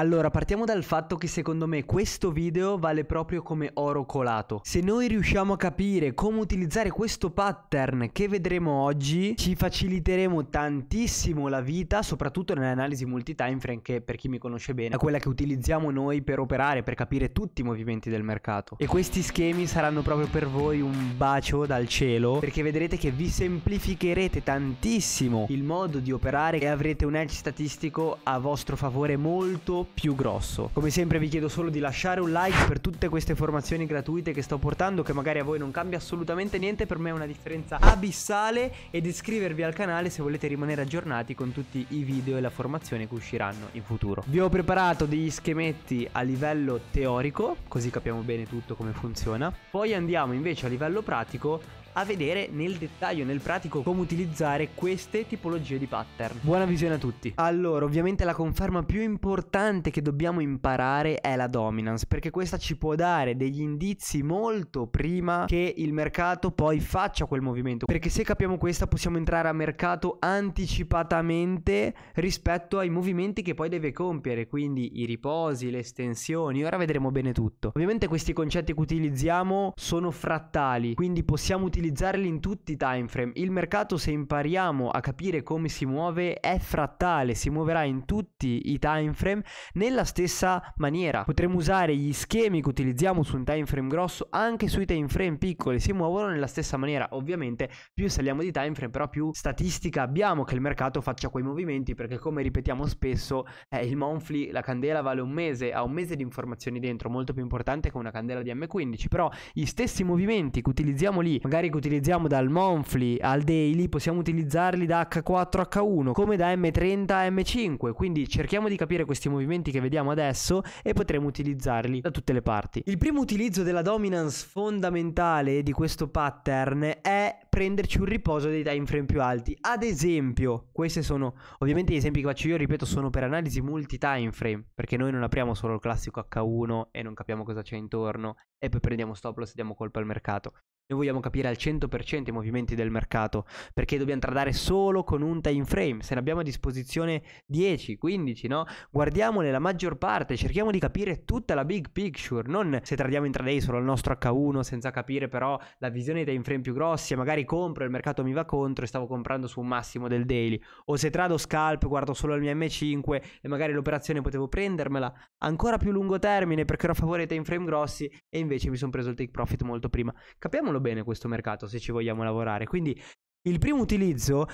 Allora, partiamo dal fatto che secondo me questo video vale proprio come oro colato. Se noi riusciamo a capire come utilizzare questo pattern che vedremo oggi, ci faciliteremo tantissimo la vita, soprattutto nell'analisi multi-time frame che per chi mi conosce bene è quella che utilizziamo noi per operare, per capire tutti i movimenti del mercato. E questi schemi saranno proprio per voi un bacio dal cielo, perché vedrete che vi semplificherete tantissimo il modo di operare e avrete un edge statistico a vostro favore molto più grosso. Come sempre vi chiedo solo di lasciare un like per tutte queste formazioni gratuite che sto portando che magari a voi non cambia assolutamente niente, per me è una differenza abissale ed iscrivervi al canale se volete rimanere aggiornati con tutti i video e la formazione che usciranno in futuro. Vi ho preparato degli schemetti a livello teorico, così capiamo bene tutto come funziona. Poi andiamo invece a livello pratico a vedere nel dettaglio, nel pratico, come utilizzare queste tipologie di pattern. Buona visione a tutti. Allora, ovviamente la conferma più importante che dobbiamo imparare è la dominance, perché questa ci può dare degli indizi molto prima che il mercato poi faccia quel movimento. Perché se capiamo questa possiamo entrare a mercato anticipatamente rispetto ai movimenti che poi deve compiere, quindi i riposi, le estensioni, ora vedremo bene tutto. Ovviamente questi concetti che utilizziamo sono frattali, quindi possiamo utilizzare utilizzarli in tutti i time frame. Il mercato, se impariamo a capire come si muove, è frattale, si muoverà in tutti i time frame nella stessa maniera. Potremo usare gli schemi che utilizziamo su un time frame grosso anche sui time frame piccoli, si muovono nella stessa maniera. Ovviamente, più saliamo di time frame, però più statistica abbiamo che il mercato faccia quei movimenti, perché come ripetiamo spesso, eh, il monthly, la candela vale un mese, ha un mese di informazioni dentro, molto più importante che una candela di M15, però gli stessi movimenti che utilizziamo lì, magari che utilizziamo dal monthly al daily possiamo utilizzarli da H4 H1 come da M30 a M5 quindi cerchiamo di capire questi movimenti che vediamo adesso e potremo utilizzarli da tutte le parti il primo utilizzo della dominance fondamentale di questo pattern è prenderci un riposo dei time frame più alti ad esempio questi sono ovviamente gli esempi che faccio io ripeto sono per analisi multi time frame perché noi non apriamo solo il classico H1 e non capiamo cosa c'è intorno e poi prendiamo stop loss e diamo colpa al mercato noi vogliamo capire al 100% i movimenti del mercato, perché dobbiamo tradare solo con un time frame. Se ne abbiamo a disposizione 10, 15, no? Guardiamole la maggior parte, cerchiamo di capire tutta la big picture, non se tradiamo intraday solo il nostro H1 senza capire però la visione dei time frame più grossi, magari compro e il mercato mi va contro e stavo comprando su un massimo del daily, o se trado scalp, guardo solo il mio M5 e magari l'operazione potevo prendermela ancora più lungo termine perché ero a favore dei time frame grossi e invece mi sono preso il take profit molto prima. Capiamolo farlo bene questo mercato se ci vogliamo lavorare. Quindi il primo utilizzo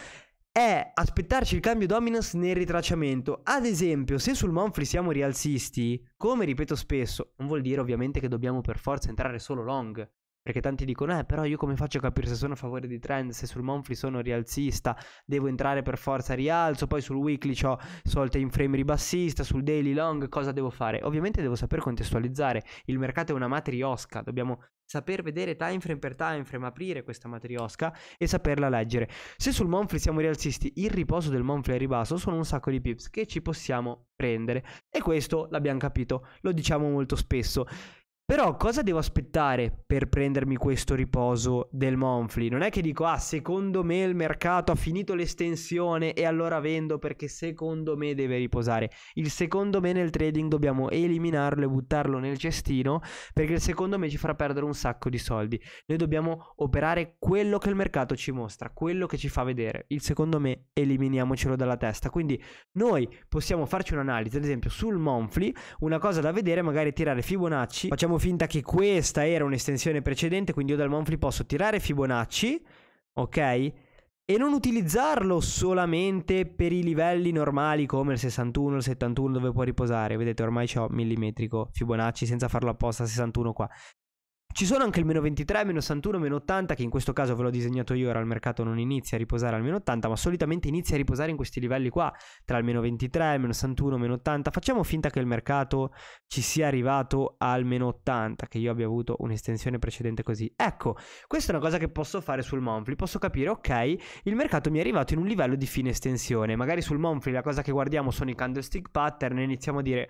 è aspettarci il cambio dominance nel ritracciamento. Ad esempio, se sul Monfrey siamo rialzisti, come ripeto spesso, non vuol dire ovviamente che dobbiamo per forza entrare solo long. Perché tanti dicono, eh, però io come faccio a capire se sono a favore di trend, se sul monthly sono rialzista, devo entrare per forza a rialzo, poi sul weekly ho solte in frame ribassista, sul daily long, cosa devo fare? Ovviamente devo saper contestualizzare, il mercato è una matriosca, dobbiamo saper vedere time frame per time frame, aprire questa matriosca e saperla leggere. Se sul Monfrey siamo rialzisti, il riposo del Monfrey è ribasso sono un sacco di pips che ci possiamo prendere. E questo l'abbiamo capito, lo diciamo molto spesso. Però cosa devo aspettare per prendermi questo riposo del monthly? Non è che dico, ah, secondo me il mercato ha finito l'estensione e allora vendo perché secondo me deve riposare. Il secondo me nel trading dobbiamo eliminarlo e buttarlo nel cestino perché il secondo me ci farà perdere un sacco di soldi. Noi dobbiamo operare quello che il mercato ci mostra, quello che ci fa vedere. Il secondo me eliminiamocelo dalla testa. Quindi noi possiamo farci un'analisi, ad esempio sul monthly, una cosa da vedere, magari tirare Fibonacci, facciamo facciamo finta che questa era un'estensione precedente, quindi io dal Monfli posso tirare Fibonacci, ok? E non utilizzarlo solamente per i livelli normali come il 61, il 71 dove può riposare. Vedete ormai ho millimetrico Fibonacci senza farlo apposta, 61 qua. Ci sono anche il meno 23, meno 61, meno 80, che in questo caso ve l'ho disegnato io, ora il mercato non inizia a riposare al meno 80, ma solitamente inizia a riposare in questi livelli qua, tra il meno 23, meno 61, meno 80. Facciamo finta che il mercato ci sia arrivato al meno 80, che io abbia avuto un'estensione precedente così. Ecco, questa è una cosa che posso fare sul monthly, posso capire, ok, il mercato mi è arrivato in un livello di fine estensione, magari sul monthly la cosa che guardiamo sono i candlestick pattern e iniziamo a dire,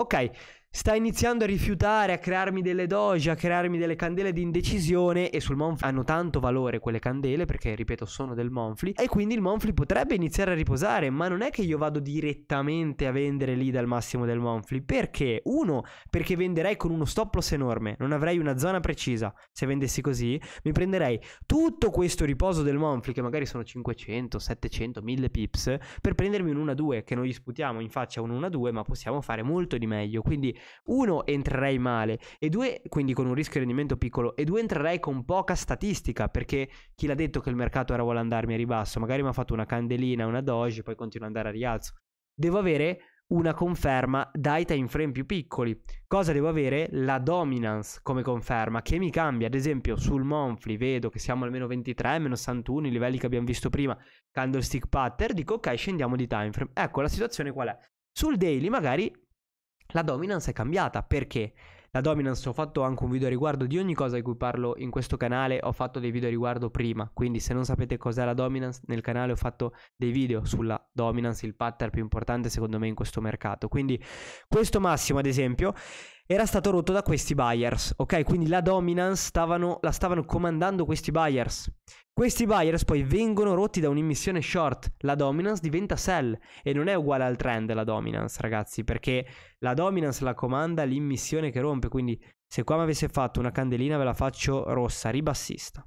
ok, Sta iniziando a rifiutare, a crearmi delle doge, a crearmi delle candele di indecisione e sul Monfli hanno tanto valore quelle candele perché, ripeto, sono del Monfli e quindi il Monfli potrebbe iniziare a riposare, ma non è che io vado direttamente a vendere lì dal massimo del Monfli. Perché? Uno, perché venderei con uno stop loss enorme, non avrei una zona precisa. Se vendessi così, mi prenderei tutto questo riposo del Monfli, che magari sono 500, 700, 1000 pips, per prendermi un 1-2, che non gli sputiamo in faccia un 1-2, ma possiamo fare molto di meglio. Quindi uno entrerei male e due quindi con un rischio di rendimento piccolo e due entrerei con poca statistica perché chi l'ha detto che il mercato era vuole andarmi a ribasso magari mi ha fatto una candelina una doge poi continua ad andare a rialzo devo avere una conferma dai time frame più piccoli. Cosa devo avere? La dominance come conferma che mi cambia. Ad esempio, sul monthly vedo che siamo al meno 23, meno 61, i livelli che abbiamo visto prima, candlestick pattern, dico ok, scendiamo di time frame. Ecco, la situazione qual è? Sul daily magari la dominance è cambiata perché la dominance ho fatto anche un video a riguardo di ogni cosa di cui parlo in questo canale, ho fatto dei video a riguardo prima, quindi se non sapete cos'è la dominance nel canale ho fatto dei video sulla dominance, il pattern più importante secondo me in questo mercato. Quindi questo massimo ad esempio era stato rotto da questi buyers, ok? Quindi la dominance stavano, la stavano comandando questi buyers. Questi buyers poi vengono rotti da un'immissione short, la dominance diventa sell e non è uguale al trend la dominance, ragazzi, perché la dominance la comanda l'immissione che rompe, quindi se qua mi avesse fatto una candelina ve la faccio rossa, ribassista.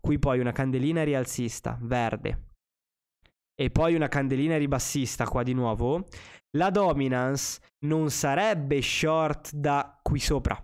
Qui poi una candelina rialzista, verde, e poi una candelina ribassista qua di nuovo, la dominance non sarebbe short da qui sopra.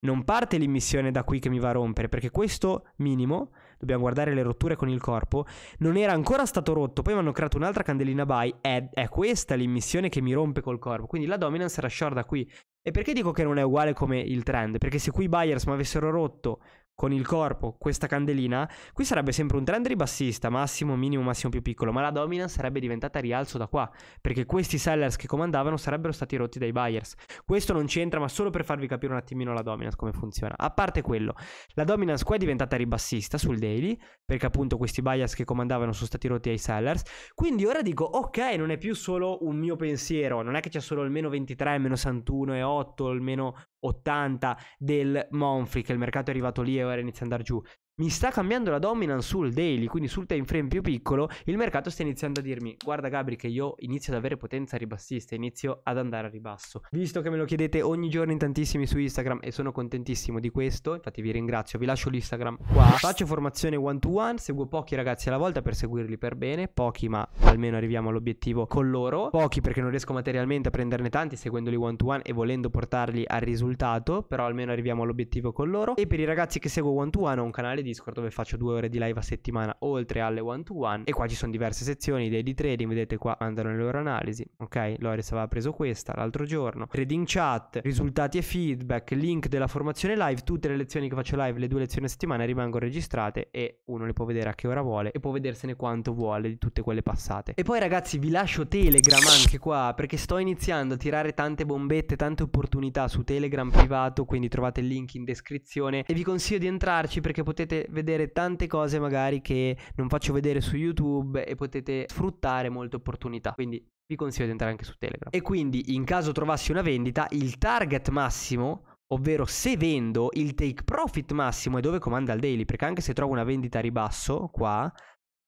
Non parte l'immissione da qui che mi va a rompere, perché questo minimo, dobbiamo guardare le rotture con il corpo, non era ancora stato rotto, poi mi hanno creato un'altra candelina by, è, è questa l'immissione che mi rompe col corpo, quindi la dominance era short da qui. E perché dico che non è uguale come il trend? Perché se qui i buyers mi avessero rotto con il corpo questa candelina, qui sarebbe sempre un trend ribassista, massimo, minimo, massimo più piccolo, ma la dominance sarebbe diventata rialzo da qua, perché questi sellers che comandavano sarebbero stati rotti dai buyers. Questo non c'entra, ma solo per farvi capire un attimino la dominance come funziona. A parte quello, la dominance qua è diventata ribassista sul daily, perché appunto questi buyers che comandavano sono stati rotti ai sellers, quindi ora dico ok, non è più solo un mio pensiero, non è che c'è solo il meno 23, il meno 61 e 8, il meno 80 del Monfrey, che il mercato è arrivato lì e iniziare a andare giù mi sta cambiando la dominance sul daily, quindi sul time frame più piccolo, il mercato sta iniziando a dirmi guarda Gabri che io inizio ad avere potenza ribassista, inizio ad andare a ribasso. Visto che me lo chiedete ogni giorno in tantissimi su Instagram e sono contentissimo di questo, infatti vi ringrazio, vi lascio l'Instagram qua. Faccio formazione one to one, seguo pochi ragazzi alla volta per seguirli per bene, pochi ma almeno arriviamo all'obiettivo con loro, pochi perché non riesco materialmente a prenderne tanti seguendoli one to one e volendo portarli al risultato, però almeno arriviamo all'obiettivo con loro e per i ragazzi che seguo one to one ho un canale di Discord dove faccio due ore di live a settimana oltre alle one to one e qua ci sono diverse sezioni di trading, vedete qua andano le loro analisi, ok? Loris aveva preso questa l'altro giorno, trading chat, risultati e feedback, link della formazione live, tutte le lezioni che faccio live, le due lezioni a settimana rimangono registrate e uno le può vedere a che ora vuole e può vedersene quanto vuole di tutte quelle passate. E poi ragazzi vi lascio Telegram anche qua perché sto iniziando a tirare tante bombette, tante opportunità su Telegram privato, quindi trovate il link in descrizione e vi consiglio di entrarci perché potete potete vedere tante cose magari che non faccio vedere su YouTube e potete sfruttare molte opportunità. Quindi vi consiglio di entrare anche su Telegram. E quindi in caso trovassi una vendita, il target massimo ovvero se vendo il take profit massimo è dove comanda il daily, perché anche se trovo una vendita a ribasso qua,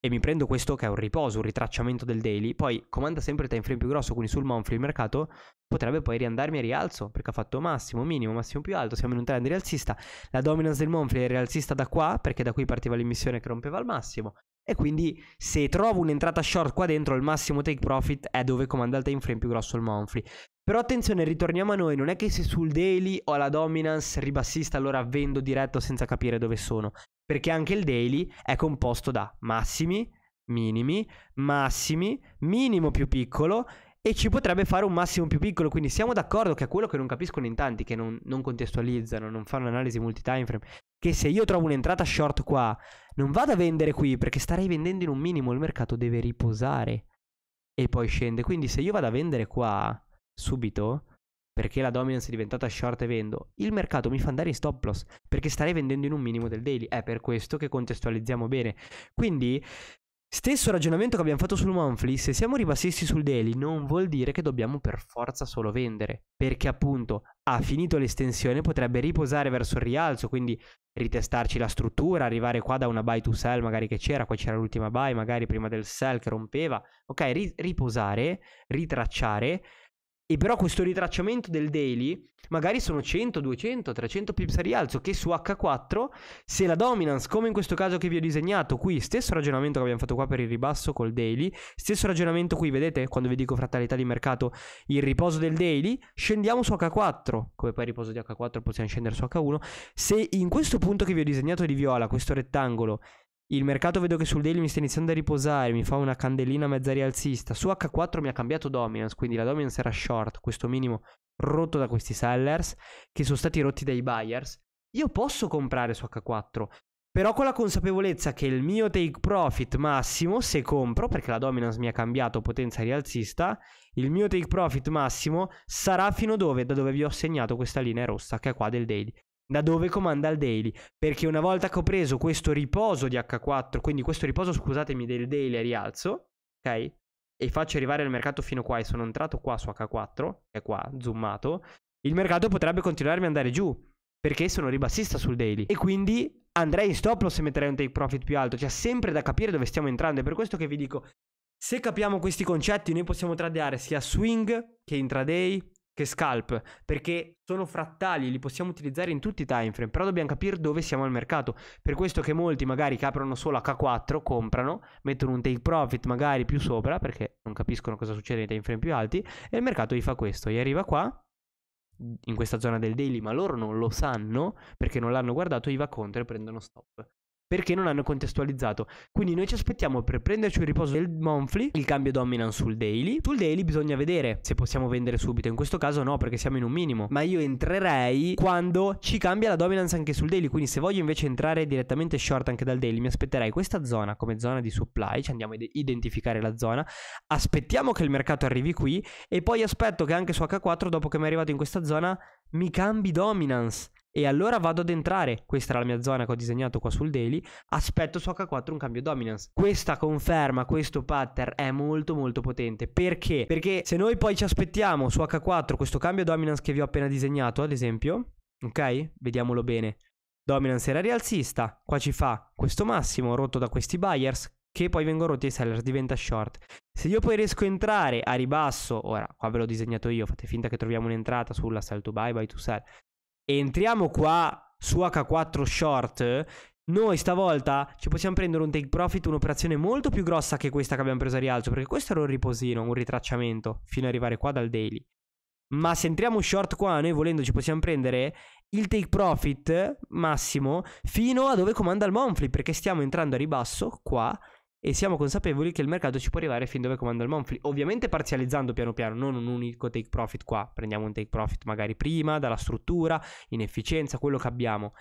e mi prendo questo che è un riposo, un ritracciamento del daily, poi comanda sempre il time frame più grosso, quindi sul monthly il mercato potrebbe poi riandarmi a rialzo, perché ha fatto massimo, minimo, massimo più alto, siamo in un trend rialzista, la dominance del monthly è rialzista da qua, perché da qui partiva l'emissione che rompeva al massimo, e quindi se trovo un'entrata short qua dentro, il massimo take profit è dove comanda il time frame più grosso il monthly. Però attenzione, ritorniamo a noi, non è che se sul daily ho la dominance ribassista allora vendo diretto senza capire dove sono, perché anche il daily è composto da massimi, minimi, massimi, minimo più piccolo e ci potrebbe fare un massimo più piccolo, quindi siamo d'accordo che è quello che non capiscono in tanti, che non, non contestualizzano, non fanno analisi multi-time frame, che se io trovo un'entrata short qua, non vado a vendere qui perché starei vendendo in un minimo, il mercato deve riposare e poi scende, quindi se io vado a vendere qua subito perché la dominance è diventata short e vendo, il mercato mi fa andare in stop loss perché starei vendendo in un minimo del daily. È per questo che contestualizziamo bene. Quindi, stesso ragionamento che abbiamo fatto sul monthly, se siamo ribassisti sul daily non vuol dire che dobbiamo per forza solo vendere, perché appunto ha finito l'estensione, potrebbe riposare verso il rialzo, quindi ritestarci la struttura, arrivare qua da una buy to sell magari che c'era, qua c'era l'ultima buy magari prima del sell che rompeva, ok, ri- riposare, ritracciare e però questo ritracciamento del daily, magari sono 100, 200, 300 pips a rialzo, che su H4, se la dominance, come in questo caso che vi ho disegnato qui, stesso ragionamento che abbiamo fatto qua per il ribasso col daily, stesso ragionamento qui, vedete, quando vi dico fraternità di mercato, il riposo del daily, scendiamo su H4, come poi il riposo di H4 possiamo scendere su H1, se in questo punto che vi ho disegnato di viola, questo rettangolo, il mercato vedo che sul daily mi sta iniziando a riposare, mi fa una candelina mezza rialzista. Su H4 mi ha cambiato dominance, quindi la dominance era short, questo minimo rotto da questi sellers che sono stati rotti dai buyers. Io posso comprare su H4, però con la consapevolezza che il mio take profit massimo, se compro, perché la dominance mi ha cambiato potenza rialzista, il mio take profit massimo sarà fino dove? Da dove vi ho segnato questa linea rossa che è qua del daily da dove comanda il daily. Perché una volta che ho preso questo riposo di H4, quindi questo riposo, scusatemi, del daily a rialzo, ok? E faccio arrivare il mercato fino qua e sono entrato qua su H4, che è qua, zoomato, il mercato potrebbe continuarmi ad andare giù. Perché sono ribassista sul daily. E quindi andrei in stop loss e metterei un take profit più alto. C'è cioè, sempre da capire dove stiamo entrando. È per questo che vi dico: se capiamo questi concetti, noi possiamo tradeare sia swing che intraday, che scalp, perché sono frattali, li possiamo utilizzare in tutti i time frame, però dobbiamo capire dove siamo al mercato. Per questo che molti magari che aprono solo h 4 comprano, mettono un take profit magari più sopra perché non capiscono cosa succede nei time frame più alti e il mercato gli fa questo, gli arriva qua in questa zona del daily, ma loro non lo sanno perché non l'hanno guardato, gli va contro e prendono stop perché non hanno contestualizzato. Quindi noi ci aspettiamo per prenderci un riposo del monthly, il cambio dominant sul daily. Sul daily bisogna vedere se possiamo vendere subito, in questo caso no perché siamo in un minimo, ma io entrerei quando ci cambia la dominance anche sul daily, quindi se voglio invece entrare direttamente short anche dal daily mi aspetterei questa zona come zona di supply, ci andiamo a identificare la zona, aspettiamo che il mercato arrivi qui e poi aspetto che anche su H4 dopo che mi è arrivato in questa zona mi cambi dominance e allora vado ad entrare, questa era la mia zona che ho disegnato qua sul daily, aspetto su H4 un cambio dominance. Questa conferma, questo pattern è molto molto potente. Perché? Perché se noi poi ci aspettiamo su H4 questo cambio dominance che vi ho appena disegnato, ad esempio, ok? Vediamolo bene. Dominance era rialzista, qua ci fa questo massimo rotto da questi buyers, che poi vengono rotti e sellers, diventa short. Se io poi riesco a entrare a ribasso, ora qua ve l'ho disegnato io, fate finta che troviamo un'entrata sulla sell to buy, buy to sell, entriamo qua su H4 short, noi stavolta ci possiamo prendere un take profit, un'operazione molto più grossa che questa che abbiamo preso a rialzo, perché questo era un riposino, un ritracciamento, fino ad arrivare qua dal daily. Ma se entriamo short qua, noi volendo ci possiamo prendere il take profit massimo fino a dove comanda il monthly, perché stiamo entrando a ribasso qua e siamo consapevoli che il mercato ci può arrivare fin dove comanda il Monthly. Ovviamente parzializzando piano piano, non un unico take profit qua, prendiamo un take profit magari prima, dalla struttura, in efficienza, quello che abbiamo.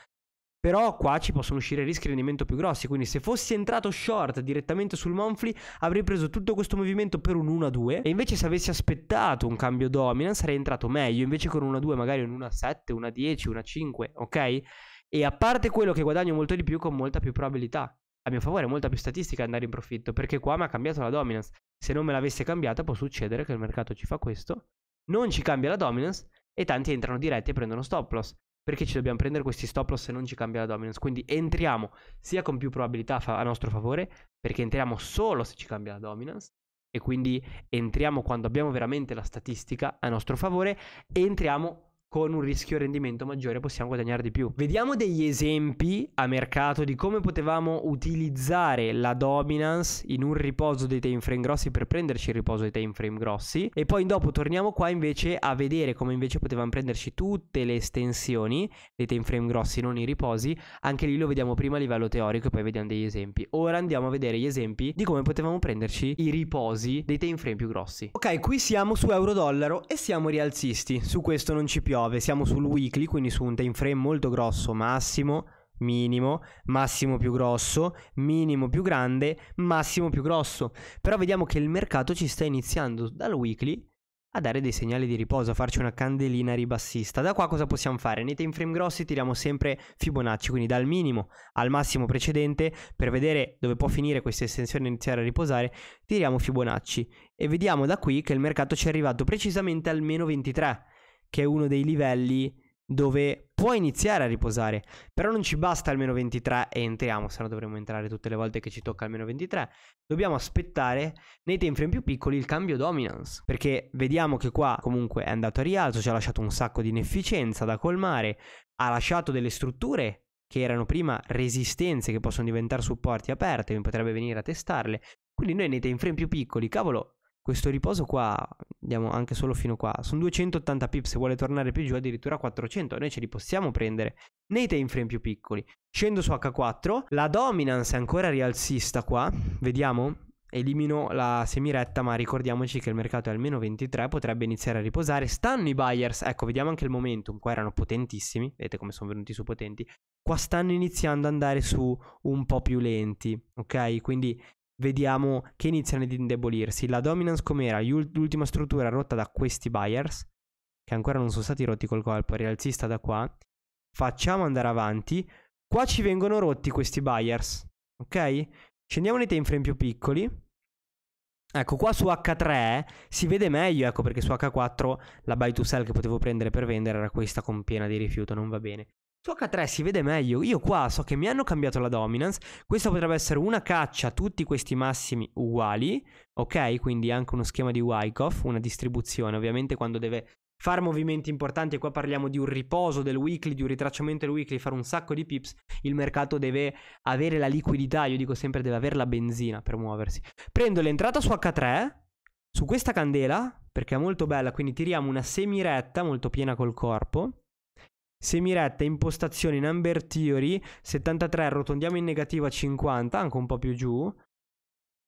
Però qua ci possono uscire rischi di rendimento più grossi, quindi se fossi entrato short direttamente sul monthly avrei preso tutto questo movimento per un 1-2 e invece se avessi aspettato un cambio dominance sarei entrato meglio, invece con un 1-2 magari un 1-7, un 1-10, un 1-5, ok? E a parte quello che guadagno molto di più con molta più probabilità, a mio favore molta più statistica andare in profitto perché qua mi ha cambiato la dominance. Se non me l'avesse cambiata può succedere che il mercato ci fa questo, non ci cambia la dominance e tanti entrano diretti e prendono stop loss. Perché ci dobbiamo prendere questi stop loss se non ci cambia la dominance? Quindi entriamo sia con più probabilità a nostro favore, perché entriamo solo se ci cambia la dominance, e quindi entriamo quando abbiamo veramente la statistica a nostro favore, e entriamo con un rischio rendimento maggiore possiamo guadagnare di più. Vediamo degli esempi a mercato di come potevamo utilizzare la dominance in un riposo dei time frame grossi per prenderci il riposo dei time frame grossi e poi dopo torniamo qua invece a vedere come invece potevamo prenderci tutte le estensioni dei time frame grossi, non i riposi, anche lì lo vediamo prima a livello teorico e poi vediamo degli esempi. Ora andiamo a vedere gli esempi di come potevamo prenderci i riposi dei time frame più grossi. Ok, qui siamo su euro dollaro e siamo rialzisti, su questo non ci piove piove, siamo sul weekly, quindi su un time frame molto grosso, massimo, minimo, massimo più grosso, minimo più grande, massimo più grosso. Però vediamo che il mercato ci sta iniziando dal weekly a dare dei segnali di riposo, a farci una candelina ribassista. Da qua cosa possiamo fare? Nei time frame grossi tiriamo sempre Fibonacci, quindi dal minimo al massimo precedente, per vedere dove può finire questa estensione e iniziare a riposare, tiriamo Fibonacci e vediamo da qui che il mercato ci è arrivato precisamente al meno 23 che è uno dei livelli dove puoi iniziare a riposare, però non ci basta almeno 23 e entriamo, se no dovremmo entrare tutte le volte che ci tocca almeno 23. Dobbiamo aspettare nei time frame più piccoli il cambio dominance, perché vediamo che qua comunque è andato a rialzo, ci ha lasciato un sacco di inefficienza da colmare, ha lasciato delle strutture che erano prima resistenze che possono diventare supporti aperte, mi potrebbe venire a testarle. Quindi noi nei time frame più piccoli, cavolo, questo riposo qua, andiamo anche solo fino qua, sono 280 pips, se vuole tornare più giù addirittura 400, noi ce li possiamo prendere nei time frame più piccoli. Scendo su H4, la dominance è ancora rialzista qua, vediamo? Elimino la semiretta, ma ricordiamoci che il mercato è almeno 23, potrebbe iniziare a riposare. Stanno i buyers, ecco, vediamo anche il momentum, qua erano potentissimi, vedete come sono venuti su potenti. Qua stanno iniziando ad andare su un po' più lenti, ok? Quindi vediamo che iniziano ad indebolirsi. La dominance com'era? L'ultima struttura rotta da questi buyers, che ancora non sono stati rotti col colpo, rialzista da qua. Facciamo andare avanti. Qua ci vengono rotti questi buyers, ok? Scendiamo nei time frame più piccoli. Ecco, qua su H3 eh, si vede meglio, ecco perché su H4 la buy to sell che potevo prendere per vendere era questa con piena di rifiuto, non va bene. Su H3 si vede meglio, io qua so che mi hanno cambiato la dominance, questa potrebbe essere una caccia a tutti questi massimi uguali, ok? Quindi anche uno schema di Wyckoff, una distribuzione, ovviamente quando deve fare movimenti importanti, e qua parliamo di un riposo del weekly, di un ritracciamento del weekly, fare un sacco di pips, il mercato deve avere la liquidità, io dico sempre deve avere la benzina per muoversi. Prendo l'entrata su H3, su questa candela, perché è molto bella, quindi tiriamo una semiretta molto piena col corpo, semiretta, impostazioni, number theory, 73, arrotondiamo in negativo a 50, anche un po' più giù.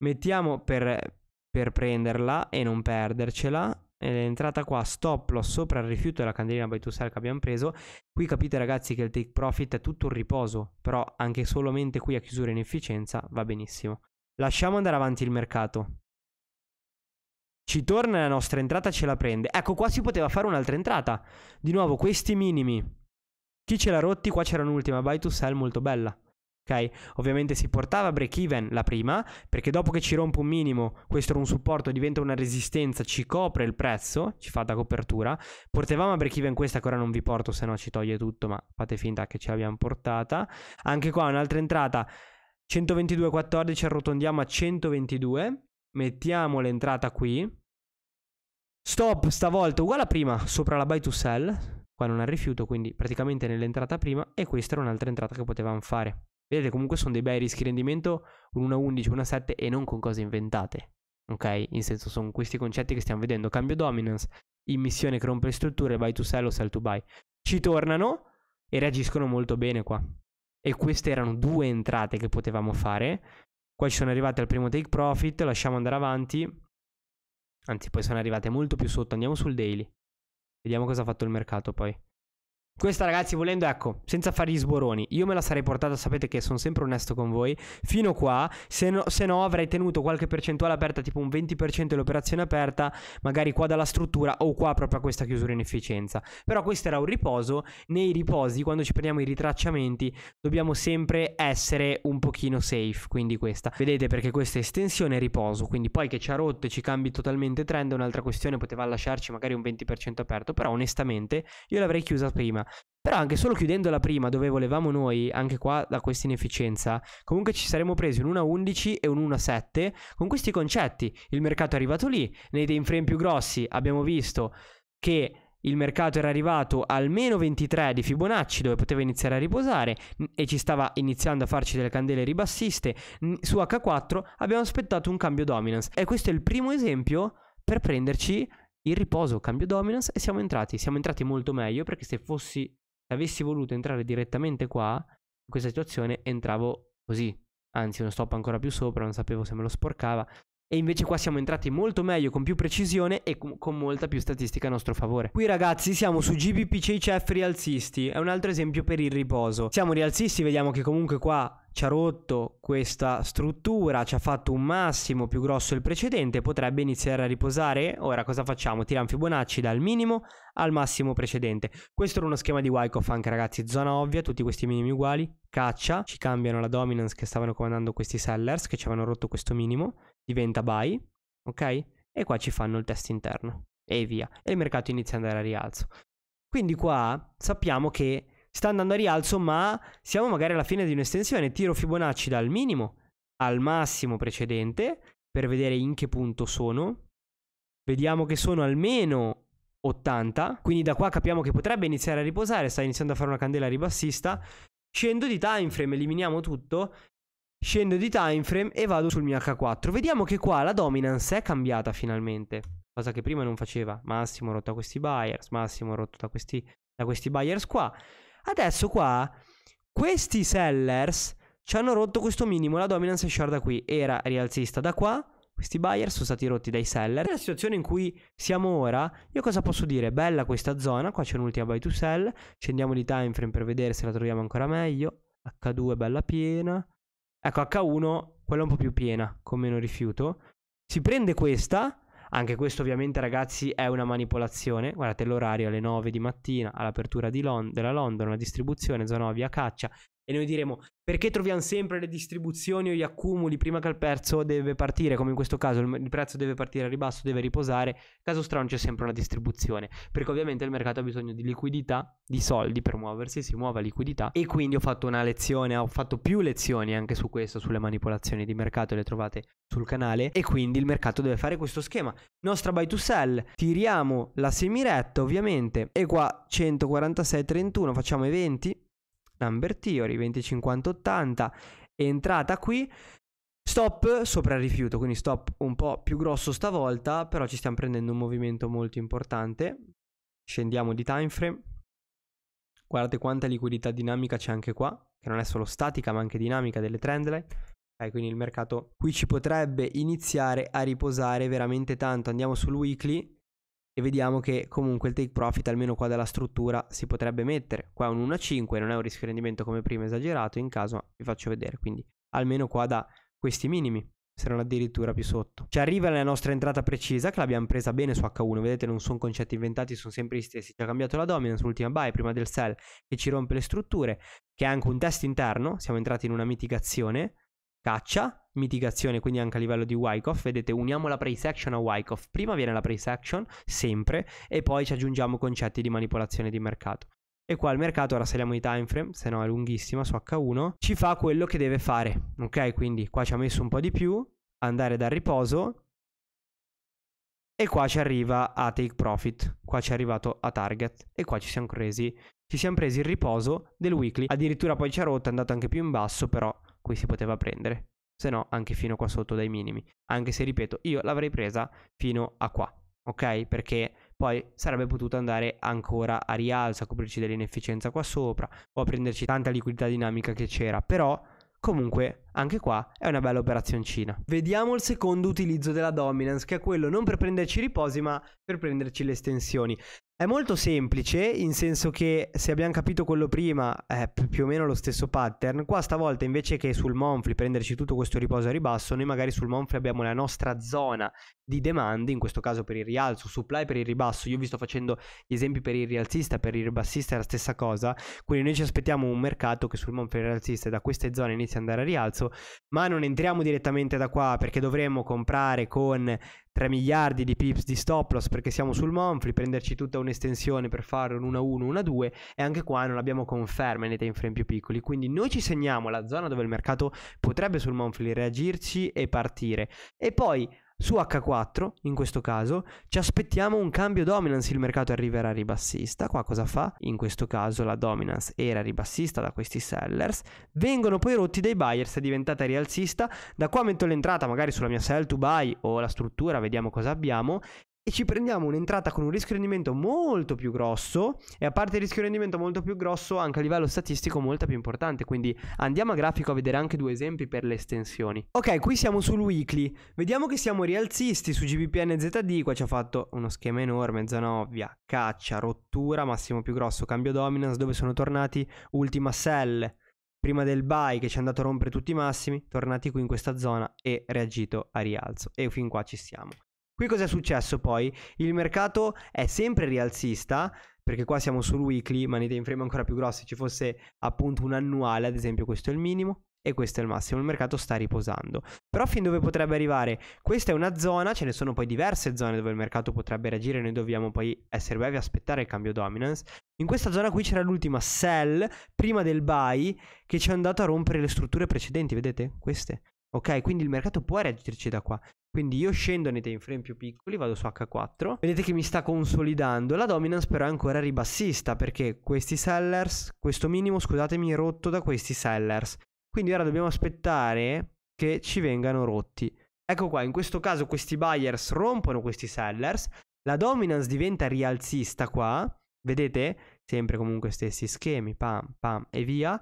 Mettiamo per, per prenderla e non perdercela. È entrata qua stop loss sopra il rifiuto della candelina by 2 sell che abbiamo preso. Qui capite ragazzi che il take profit è tutto un riposo, però anche solamente qui a chiusura in efficienza va benissimo. Lasciamo andare avanti il mercato. Ci torna la nostra entrata, ce la prende. Ecco qua si poteva fare un'altra entrata. Di nuovo questi minimi chi ce l'ha rotti? Qua c'era un'ultima buy to sell molto bella. Ok? Ovviamente si portava break even la prima, perché dopo che ci rompe un minimo, questo era un supporto, diventa una resistenza, ci copre il prezzo, ci fa da copertura. Portevamo a break even questa che ora non vi porto, se no ci toglie tutto, ma fate finta che ce l'abbiamo portata. Anche qua un'altra entrata 122,14 arrotondiamo a 122. Mettiamo l'entrata qui. Stop stavolta uguale a prima, sopra la buy to sell Qua non ha rifiuto, quindi praticamente nell'entrata prima e questa era un'altra entrata che potevamo fare. Vedete, comunque sono dei bei rischi rendimento, un 1-11, 1-7 e non con cose inventate. Ok? In senso, sono questi concetti che stiamo vedendo. Cambio dominance, immissione che rompe le strutture, buy to sell o sell to buy. Ci tornano e reagiscono molto bene qua. E queste erano due entrate che potevamo fare. Qua ci sono arrivate al primo take profit, lasciamo andare avanti. Anzi, poi sono arrivate molto più sotto, andiamo sul daily. Vediamo cosa ha fatto il mercato poi. Questa ragazzi volendo, ecco, senza fare gli sboroni, io me la sarei portata, sapete che sono sempre onesto con voi, fino qua, se no, se no avrei tenuto qualche percentuale aperta, tipo un 20% dell'operazione aperta, magari qua dalla struttura o qua proprio a questa chiusura in efficienza. Però questo era un riposo, nei riposi, quando ci prendiamo i ritracciamenti, dobbiamo sempre essere un pochino safe, quindi questa. Vedete perché questa estensione è riposo, quindi poi che ci ha rotto e ci cambi totalmente trend è un'altra questione, poteva lasciarci magari un 20% aperto, però onestamente io l'avrei chiusa prima. Però anche solo chiudendo la prima dove volevamo noi, anche qua da questa inefficienza, comunque ci saremmo presi un 1-11 e un 1-7 con questi concetti. Il mercato è arrivato lì, nei time frame più grossi abbiamo visto che il mercato era arrivato al meno 23 di Fibonacci dove poteva iniziare a riposare e ci stava iniziando a farci delle candele ribassiste. Su H4 abbiamo aspettato un cambio dominance e questo è il primo esempio per prenderci il riposo, cambio dominance e siamo entrati. Siamo entrati molto meglio perché se fossi se avessi voluto entrare direttamente qua, in questa situazione entravo così. Anzi, uno stop ancora più sopra, non sapevo se me lo sporcava. E invece qua siamo entrati molto meglio, con più precisione e con molta più statistica a nostro favore. Qui ragazzi siamo su GBPCHF rialzisti, è un altro esempio per il riposo. Siamo rialzisti, vediamo che comunque qua ci ha rotto questa struttura, ci ha fatto un massimo più grosso del precedente, potrebbe iniziare a riposare. Ora cosa facciamo? Tiriamo Fibonacci dal minimo al massimo precedente. Questo era uno schema di Wyckoff anche ragazzi, zona ovvia, tutti questi minimi uguali, caccia, ci cambiano la dominance che stavano comandando questi sellers che ci avevano rotto questo minimo, diventa buy, ok? E qua ci fanno il test interno e via. E il mercato inizia ad andare a rialzo. Quindi qua sappiamo che sta andando a rialzo, ma siamo magari alla fine di un'estensione. Tiro Fibonacci dal minimo al massimo precedente per vedere in che punto sono. Vediamo che sono almeno 80, quindi da qua capiamo che potrebbe iniziare a riposare, sta iniziando a fare una candela ribassista. Scendo di time frame, eliminiamo tutto. Scendo di time frame e vado sul mio H4. Vediamo che qua la dominance è cambiata finalmente, cosa che prima non faceva. Massimo rotto da questi buyers, massimo rotto da questi, da questi buyers qua. Adesso qua, questi sellers ci hanno rotto questo minimo, la dominance share da qui era rialzista da qua, questi buyer sono stati rotti dai seller. Nella situazione in cui siamo ora, io cosa posso dire? Bella questa zona, qua c'è un'ultima buy to sell, scendiamo di time frame per vedere se la troviamo ancora meglio. H2 bella piena. Ecco, H1, quella un po' più piena, con meno rifiuto. Si prende questa, anche questo ovviamente ragazzi è una manipolazione, guardate l'orario alle 9 di mattina all'apertura di Lon- della London, la distribuzione, Zanovia caccia, e noi diremo perché troviamo sempre le distribuzioni o gli accumuli prima che il prezzo deve partire, come in questo caso il prezzo deve partire a ribasso, deve riposare, caso strano c'è sempre una distribuzione, perché ovviamente il mercato ha bisogno di liquidità, di soldi per muoversi, si muove a liquidità e quindi ho fatto una lezione, ho fatto più lezioni anche su questo, sulle manipolazioni di mercato, le trovate sul canale e quindi il mercato deve fare questo schema. Nostra buy to sell, tiriamo la semiretta ovviamente e qua 146,31 facciamo i 20 Number Theory 205080 è entrata qui. Stop sopra il rifiuto, quindi stop un po' più grosso stavolta, però ci stiamo prendendo un movimento molto importante. Scendiamo di time frame. Guardate quanta liquidità dinamica c'è anche qua, che non è solo statica ma anche dinamica delle trendline. Okay, eh, quindi il mercato qui ci potrebbe iniziare a riposare veramente tanto. Andiamo sul weekly, e vediamo che comunque il take profit almeno qua dalla struttura si potrebbe mettere qua è un 5 non è un rischio rendimento come prima esagerato in caso vi faccio vedere quindi almeno qua da questi minimi se non addirittura più sotto ci arriva la nostra entrata precisa che l'abbiamo presa bene su H1 vedete non sono concetti inventati sono sempre gli stessi ci ha cambiato la dominance l'ultima buy prima del sell che ci rompe le strutture che è anche un test interno siamo entrati in una mitigazione caccia mitigazione, quindi anche a livello di Wyckoff. Vedete, uniamo la price action a Wyckoff. Prima viene la price action, sempre, e poi ci aggiungiamo concetti di manipolazione di mercato. E qua il mercato, ora saliamo di time frame, se no è lunghissima su H1, ci fa quello che deve fare, ok? Quindi qua ci ha messo un po' di più, andare dal riposo, e qua ci arriva a take profit, qua ci è arrivato a target e qua ci siamo presi, ci siamo presi il riposo del weekly, addirittura poi ci ha rotto, è andato anche più in basso, però qui si poteva prendere se no anche fino qua sotto dai minimi. Anche se, ripeto, io l'avrei presa fino a qua, ok? Perché poi sarebbe potuto andare ancora a rialzo, a coprirci dell'inefficienza qua sopra o a prenderci tanta liquidità dinamica che c'era, però comunque anche qua è una bella operazioncina. Vediamo il secondo utilizzo della dominance che è quello non per prenderci riposi ma per prenderci le estensioni. È molto semplice, in senso che se abbiamo capito quello prima è più o meno lo stesso pattern. Qua stavolta invece che sul monthly prenderci tutto questo riposo a ribasso, noi magari sul monthly abbiamo la nostra zona di demand, in questo caso per il rialzo, supply per il ribasso. Io vi sto facendo gli esempi per il rialzista, per il ribassista è la stessa cosa. Quindi noi ci aspettiamo un mercato che sul monthly rialzista da queste zone inizia ad andare a rialzo, ma non entriamo direttamente da qua perché dovremmo comprare con 3 miliardi di pips di stop loss perché siamo sul monthly, prenderci tutta un'estensione per fare un 1-1, 1-2 e anche qua non abbiamo conferme nei time frame più piccoli, quindi noi ci segniamo la zona dove il mercato potrebbe sul monthly reagirci e partire e poi su H4, in questo caso, ci aspettiamo un cambio dominance, il mercato arriverà ribassista. Qua cosa fa? In questo caso la dominance era ribassista da questi sellers, vengono poi rotti dai buyers, è diventata rialzista. Da qua metto l'entrata magari sulla mia sell to buy o la struttura, vediamo cosa abbiamo e ci prendiamo un'entrata con un rischio rendimento molto più grosso e a parte il rischio rendimento molto più grosso anche a livello statistico molto più importante quindi andiamo a grafico a vedere anche due esempi per le estensioni ok qui siamo sul weekly vediamo che siamo rialzisti su GBPN ZD qua ci ha fatto uno schema enorme zona ovvia caccia rottura massimo più grosso cambio dominance dove sono tornati ultima sell prima del buy che ci è andato a rompere tutti i massimi tornati qui in questa zona e reagito a rialzo e fin qua ci siamo Qui cosa è successo poi? Il mercato è sempre rialzista, perché qua siamo sul weekly, ma nei time frame ancora più grossi ci fosse appunto un annuale, ad esempio questo è il minimo e questo è il massimo, il mercato sta riposando. Però fin dove potrebbe arrivare? Questa è una zona, ce ne sono poi diverse zone dove il mercato potrebbe reagire, noi dobbiamo poi essere bravi a aspettare il cambio dominance. In questa zona qui c'era l'ultima sell prima del buy che ci è andato a rompere le strutture precedenti, vedete? Queste. Ok, quindi il mercato può reagirci da qua. Quindi io scendo nei time frame più piccoli, vado su H4. Vedete che mi sta consolidando. La dominance però è ancora ribassista perché questi sellers, questo minimo, scusatemi, è rotto da questi sellers. Quindi ora dobbiamo aspettare che ci vengano rotti. Ecco qua, in questo caso questi buyers rompono questi sellers. La dominance diventa rialzista qua. Vedete? Sempre comunque stessi schemi, pam, pam e via.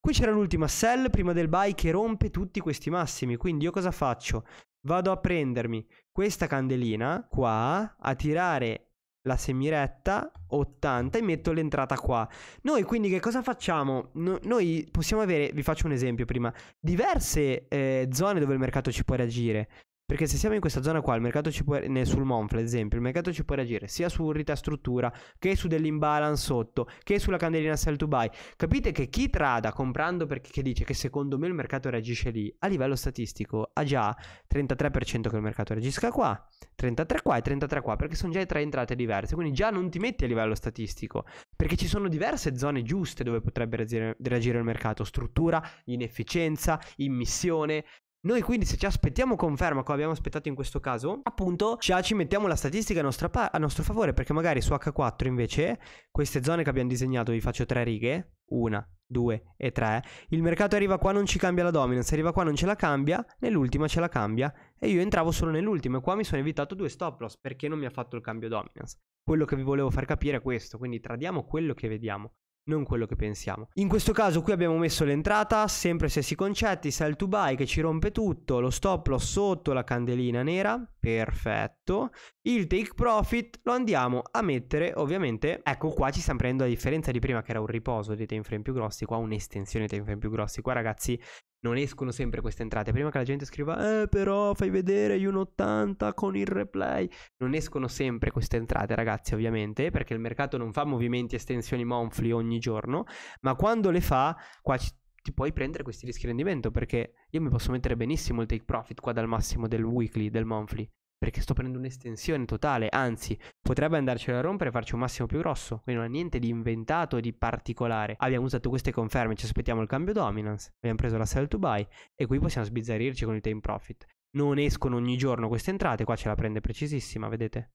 Qui c'era l'ultima sell prima del buy che rompe tutti questi massimi, quindi io cosa faccio? vado a prendermi questa candelina qua, a tirare la semiretta 80 e metto l'entrata qua. Noi quindi che cosa facciamo? No, noi possiamo avere, vi faccio un esempio prima, diverse eh, zone dove il mercato ci può reagire. Perché se siamo in questa zona qua, il mercato ci può, er-, sul Monfle ad esempio, il mercato ci può reagire sia su Struttura che su dell'imbalance sotto, che sulla candelina sell to buy. Capite che chi trada comprando perché dice che secondo me il mercato reagisce lì, a livello statistico ha già 33% che il mercato reagisca qua, 33 qua e 33 qua, perché sono già tre entrate diverse, quindi già non ti metti a livello statistico, perché ci sono diverse zone giuste dove potrebbe reagire, reagire il mercato, struttura, inefficienza, immissione, noi quindi se ci aspettiamo conferma, come abbiamo aspettato in questo caso, appunto già ci mettiamo la statistica a, nostra, a nostro favore, perché magari su H4 invece, queste zone che abbiamo disegnato, vi faccio tre righe, una, due e tre, Il mercato arriva qua, non ci cambia la dominance, arriva qua, non ce la cambia, nell'ultima ce la cambia. E io entravo solo nell'ultima e qua mi sono evitato due stop loss perché non mi ha fatto il cambio dominance. Quello che vi volevo far capire è questo, quindi tradiamo quello che vediamo non quello che pensiamo. In questo caso qui abbiamo messo l'entrata, sempre stessi concetti, sell to buy che ci rompe tutto, lo stop loss sotto la candelina nera, perfetto. Il take profit lo andiamo a mettere ovviamente, ecco qua ci stiamo prendendo la differenza di prima che era un riposo dei time frame più grossi, qua un'estensione dei time frame più grossi, qua ragazzi non escono sempre queste entrate. Prima che la gente scriva, eh però fai vedere un 80 con il replay. Non escono sempre queste entrate ragazzi ovviamente perché il mercato non fa movimenti e estensioni monthly ogni giorno, ma quando le fa qua ci ti puoi prendere questi rischi di rendimento perché io mi posso mettere benissimo il take profit qua dal massimo del weekly, del monthly, perché sto prendendo un'estensione totale, anzi potrebbe andarcelo a rompere e farci un massimo più grosso, quindi non ha niente di inventato, o di particolare. Abbiamo usato queste conferme, ci aspettiamo il cambio dominance, abbiamo preso la sell to buy e qui possiamo sbizzarrirci con il time profit. Non escono ogni giorno queste entrate, qua ce la prende precisissima, vedete?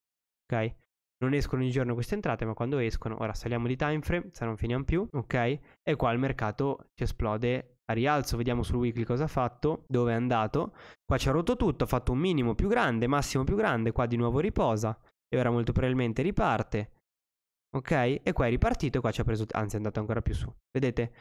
Ok? Non escono ogni giorno queste entrate, ma quando escono, ora saliamo di time frame, se non finiamo più, ok? E qua il mercato ci esplode a rialzo, vediamo sul weekly cosa ha fatto, dove è andato. Qua ci ha rotto tutto, ha fatto un minimo più grande, massimo più grande, qua di nuovo riposa e ora molto probabilmente riparte. Ok? E qua è ripartito e qua ci ha preso, anzi è andato ancora più su. Vedete?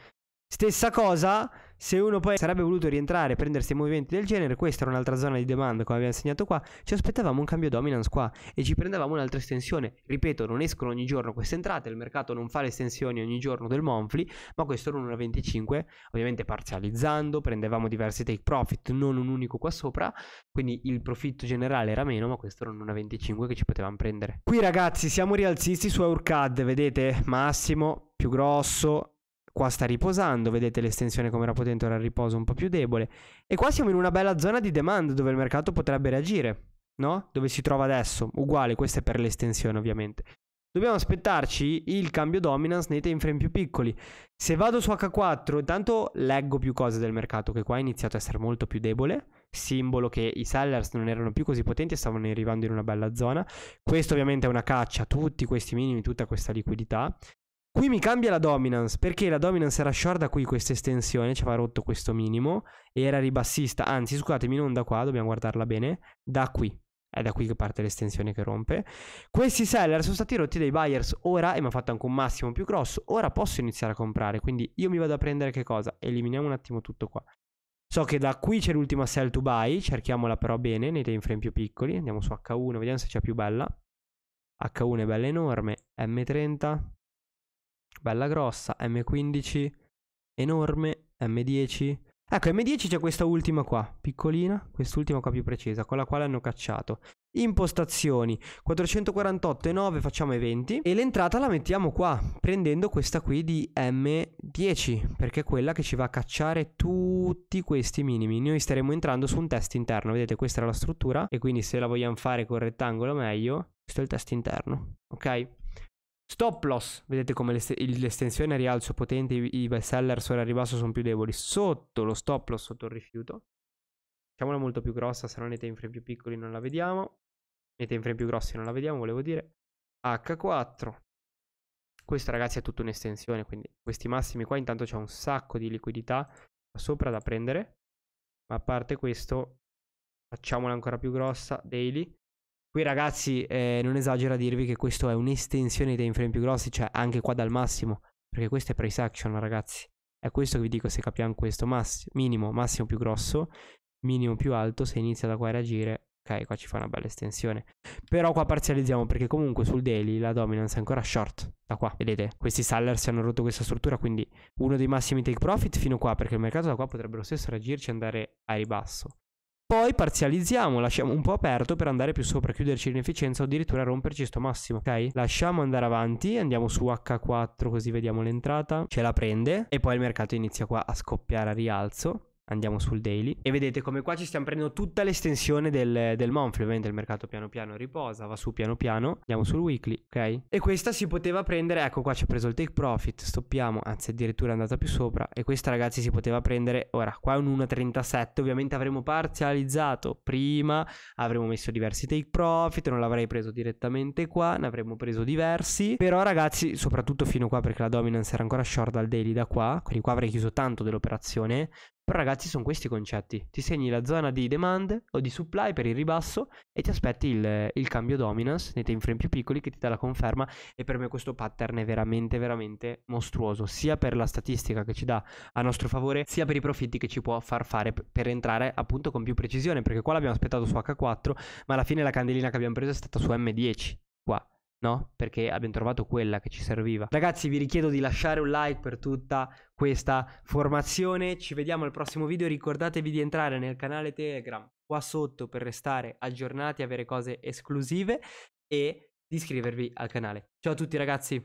Stessa cosa se uno poi sarebbe voluto rientrare e prendersi movimenti del genere, questa era un'altra zona di demand come abbiamo segnato qua, ci aspettavamo un cambio dominance qua e ci prendevamo un'altra estensione. Ripeto, non escono ogni giorno queste entrate, il mercato non fa le estensioni ogni giorno del monthly, ma questo era un 1,25, ovviamente parzializzando, prendevamo diversi take profit, non un unico qua sopra, quindi il profitto generale era meno, ma questo era un 1,25 che ci potevamo prendere. Qui ragazzi siamo rialzisti su Eurcad, vedete? Massimo più grosso, Qua sta riposando, vedete l'estensione come era potente, ora il riposo un po' più debole. E qua siamo in una bella zona di demand dove il mercato potrebbe reagire, no? Dove si trova adesso, uguale, questo è per l'estensione ovviamente. Dobbiamo aspettarci il cambio dominance nei time frame più piccoli. Se vado su H4, intanto leggo più cose del mercato, che qua è iniziato a essere molto più debole, simbolo che i sellers non erano più così potenti e stavano arrivando in una bella zona. Questo ovviamente è una caccia a tutti questi minimi, tutta questa liquidità. Qui mi cambia la dominance, perché la dominance era short da qui questa estensione, ci aveva rotto questo minimo, e era ribassista, anzi scusatemi, non da qua, dobbiamo guardarla bene, da qui. È da qui che parte l'estensione che rompe. Questi seller sono stati rotti dai buyers ora e mi ha fatto anche un massimo più grosso. Ora posso iniziare a comprare, quindi io mi vado a prendere che cosa? Eliminiamo un attimo tutto qua. So che da qui c'è l'ultima sell to buy, cerchiamola però bene nei time frame più piccoli. Andiamo su H1, vediamo se c'è più bella. H1 è bella enorme, M30, bella grossa, M15, enorme, M10. Ecco, M10 c'è questa ultima qua, piccolina, quest'ultima qua più precisa, con la quale hanno cacciato. Impostazioni, 448,9 facciamo ai 20 e l'entrata la mettiamo qua, prendendo questa qui di M10, perché è quella che ci va a cacciare tutti questi minimi. Noi staremo entrando su un test interno, vedete questa era la struttura e quindi se la vogliamo fare col rettangolo meglio, questo è il test interno, ok? Stop loss, vedete come l'estensione rialzo potente, i best seller sopra il ribasso sono più deboli. Sotto lo stop loss, sotto il rifiuto. Facciamola molto più grossa, se no nei time frame più piccoli non la vediamo. Nei time frame più grossi non la vediamo, volevo dire. H4. Questo ragazzi è tutta un'estensione, quindi questi massimi qua intanto c'è un sacco di liquidità sopra da prendere. Ma a parte questo, facciamola ancora più grossa, daily. Qui ragazzi eh, non esagero a dirvi che questo è un'estensione dei frame più grossi, cioè anche qua dal massimo, perché questo è price action ragazzi. È questo che vi dico se capiamo questo, Mass minimo, massimo più grosso, minimo più alto, se inizia da qua a reagire, ok qua ci fa una bella estensione. Però qua parzializziamo perché comunque sul daily la dominance è ancora short, da qua, vedete, questi seller si hanno rotto questa struttura, quindi uno dei massimi take profit fino a qua, perché il mercato da qua potrebbe lo stesso reagirci e andare a ribasso. Poi parzializziamo, lasciamo un po' aperto per andare più sopra, chiuderci l'inefficienza o addirittura romperci sto massimo, ok? Lasciamo andare avanti, andiamo su H4 così vediamo l'entrata, ce la prende e poi il mercato inizia qua a scoppiare a rialzo andiamo sul daily e vedete come qua ci stiamo prendendo tutta l'estensione del, del monthly ovviamente il mercato piano piano riposa va su piano piano andiamo sul weekly ok e questa si poteva prendere ecco qua ci ha preso il take profit stoppiamo anzi addirittura è andata più sopra e questa ragazzi si poteva prendere ora qua è un 1.37 ovviamente avremmo parzializzato prima avremmo messo diversi take profit non l'avrei preso direttamente qua ne avremmo preso diversi però ragazzi soprattutto fino qua perché la dominance era ancora short dal daily da qua quindi qua avrei chiuso tanto dell'operazione però ragazzi sono questi i concetti. Ti segni la zona di demand o di supply per il ribasso e ti aspetti il, il cambio dominance nei time frame più piccoli che ti dà la conferma e per me questo pattern è veramente veramente mostruoso, sia per la statistica che ci dà a nostro favore, sia per i profitti che ci può far fare per entrare appunto con più precisione, perché qua l'abbiamo aspettato su H4, ma alla fine la candelina che abbiamo preso è stata su M10 qua no? Perché abbiamo trovato quella che ci serviva. Ragazzi, vi richiedo di lasciare un like per tutta questa formazione. Ci vediamo al prossimo video. Ricordatevi di entrare nel canale Telegram qua sotto per restare aggiornati, avere cose esclusive e di iscrivervi al canale. Ciao a tutti ragazzi!